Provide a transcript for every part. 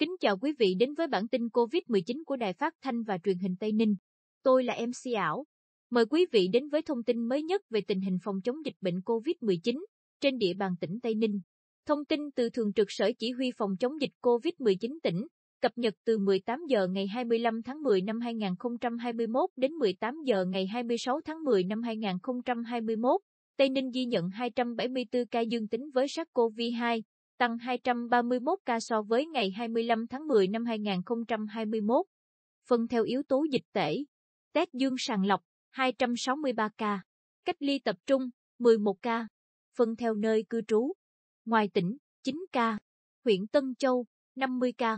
Kính chào quý vị đến với bản tin COVID-19 của Đài Phát Thanh và Truyền hình Tây Ninh. Tôi là MC ảo. Mời quý vị đến với thông tin mới nhất về tình hình phòng chống dịch bệnh COVID-19 trên địa bàn tỉnh Tây Ninh. Thông tin từ Thường trực Sở Chỉ huy Phòng chống dịch COVID-19 tỉnh, cập nhật từ 18 giờ ngày 25 tháng 10 năm 2021 đến 18 giờ ngày 26 tháng 10 năm 2021, Tây Ninh ghi nhận 274 ca dương tính với SARS-CoV-2, tăng 231 ca so với ngày 25 tháng 10 năm 2021. Phân theo yếu tố dịch tễ, test dương sàng lọc 263 ca, cách ly tập trung 11 ca, phân theo nơi cư trú, ngoài tỉnh 9 ca, huyện Tân Châu 50 ca,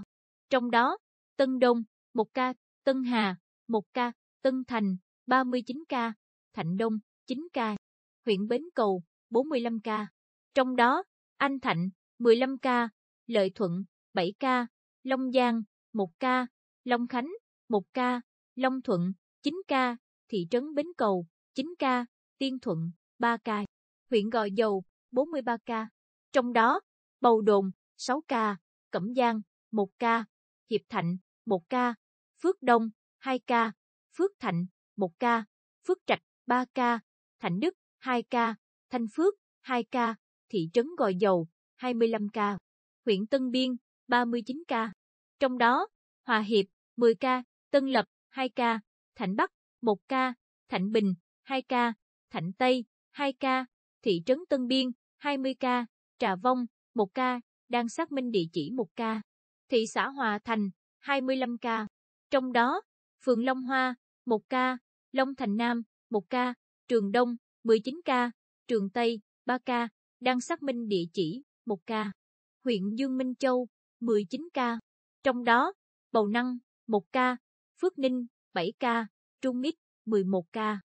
trong đó Tân Đông 1 ca, Tân Hà 1 ca, Tân Thành 39 ca, Thạnh Đông 9 ca, huyện Bến Cầu 45 ca, trong đó Anh Thạnh 15 ca, Lợi Thuận, 7 ca, Long Giang, 1 ca, Long Khánh, 1 ca, Long Thuận, 9 ca, thị trấn Bến Cầu, 9 ca, Tiên Thuận, 3 ca, huyện Gò Dầu, 43 ca. Trong đó, Bầu Đồn, 6 ca, Cẩm Giang, 1 ca, Hiệp Thạnh, 1 ca, Phước Đông, 2 ca, Phước Thạnh, 1 ca, Phước Trạch, 3 ca, Thạnh Đức, 2 ca, Thanh Phước, 2 ca, thị trấn Gò Dầu, 25 ca, huyện Tân Biên 39 ca. Trong đó, Hòa Hiệp 10 ca, Tân Lập 2 ca, Thạnh Bắc 1 ca, Thạnh Bình 2 ca, Thạnh Tây 2 ca, thị trấn Tân Biên 20 ca, Trà Vong 1 ca, đang xác minh địa chỉ 1 ca, thị xã Hòa Thành 25 ca. Trong đó, phường Long Hoa 1 ca, Long Thành Nam 1 ca, Trường Đông 19 ca, Trường Tây 3 ca, đang xác minh địa chỉ 1 ca. Huyện Dương Minh Châu, 19 ca. Trong đó, Bầu Năng, 1 ca. Phước Ninh, 7 ca. Trung Mít, 11 ca.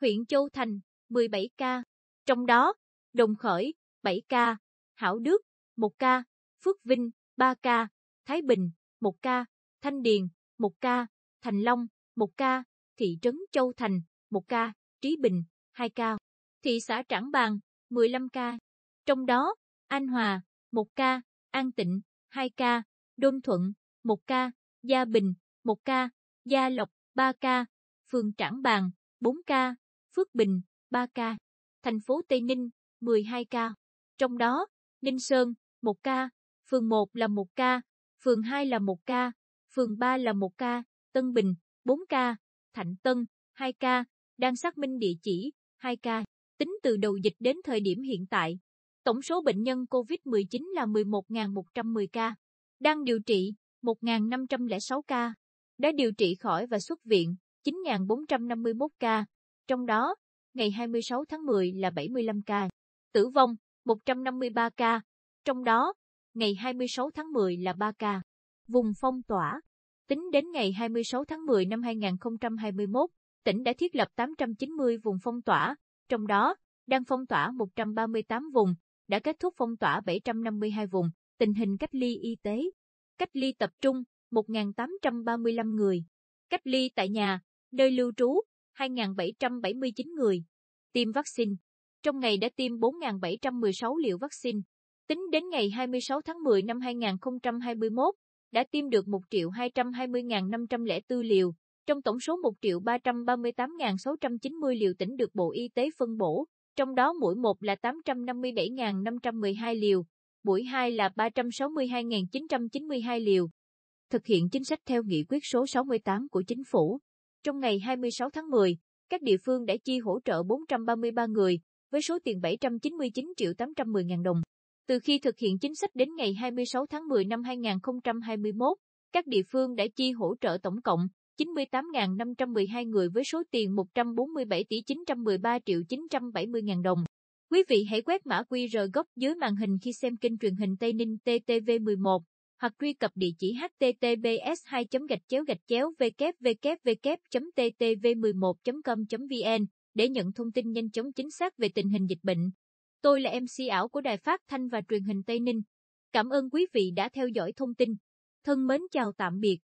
Huyện Châu Thành, 17 ca. Trong đó, Đồng Khởi, 7 ca. Hảo Đức, 1 ca. Phước Vinh, 3 ca. Thái Bình, 1 ca. Thanh Điền, 1 ca. Thành Long, 1 ca. Thị trấn Châu Thành, 1 ca. Trí Bình, 2 ca. Thị xã Trảng Bàng, 15 ca. Trong đó, An Hòa, 1 ca, An Tịnh, 2 ca, Đôn Thuận, 1 ca, Gia Bình, 1 ca, Gia Lộc, 3 ca, phường Trảng Bàng, 4 ca, Phước Bình, 3 ca, thành phố Tây Ninh, 12 ca. Trong đó, Ninh Sơn, 1 ca, phường 1 là 1 ca, phường 2 là 1 ca, phường 3 là 1 ca, Tân Bình, 4 ca, Thạnh Tân, 2 ca, đang xác minh địa chỉ, 2 ca. Tính từ đầu dịch đến thời điểm hiện tại, Tổng số bệnh nhân COVID-19 là 11.110 ca, đang điều trị 1.506 ca, đã điều trị khỏi và xuất viện 9.451 ca, trong đó ngày 26 tháng 10 là 75 ca, tử vong 153 ca, trong đó ngày 26 tháng 10 là 3 ca, vùng phong tỏa. Tính đến ngày 26 tháng 10 năm 2021, tỉnh đã thiết lập 890 vùng phong tỏa, trong đó đang phong tỏa 138 vùng, đã kết thúc phong tỏa 752 vùng, tình hình cách ly y tế, cách ly tập trung 1.835 người, cách ly tại nhà, nơi lưu trú 2.779 người, tiêm vaccine. Trong ngày đã tiêm 4.716 liều vaccine. Tính đến ngày 26 tháng 10 năm 2021, đã tiêm được 1.220.504 liều, trong tổng số 1.338.690 liều tỉnh được Bộ Y tế phân bổ trong đó mũi 1 là 857.512 liều, mũi 2 là 362.992 liều. Thực hiện chính sách theo nghị quyết số 68 của chính phủ. Trong ngày 26 tháng 10, các địa phương đã chi hỗ trợ 433 người, với số tiền 799 triệu 810 ngàn đồng. Từ khi thực hiện chính sách đến ngày 26 tháng 10 năm 2021, các địa phương đã chi hỗ trợ tổng cộng 98.512 người với số tiền 147 tỷ 913 triệu 970 ngàn đồng. Quý vị hãy quét mã QR góc dưới màn hình khi xem kênh truyền hình Tây Ninh TTV11 hoặc truy cập địa chỉ https 2 gạch chéo gạch chéo www ttv 11 com vn để nhận thông tin nhanh chóng chính xác về tình hình dịch bệnh. Tôi là MC ảo của Đài Phát Thanh và Truyền hình Tây Ninh. Cảm ơn quý vị đã theo dõi thông tin. Thân mến chào tạm biệt.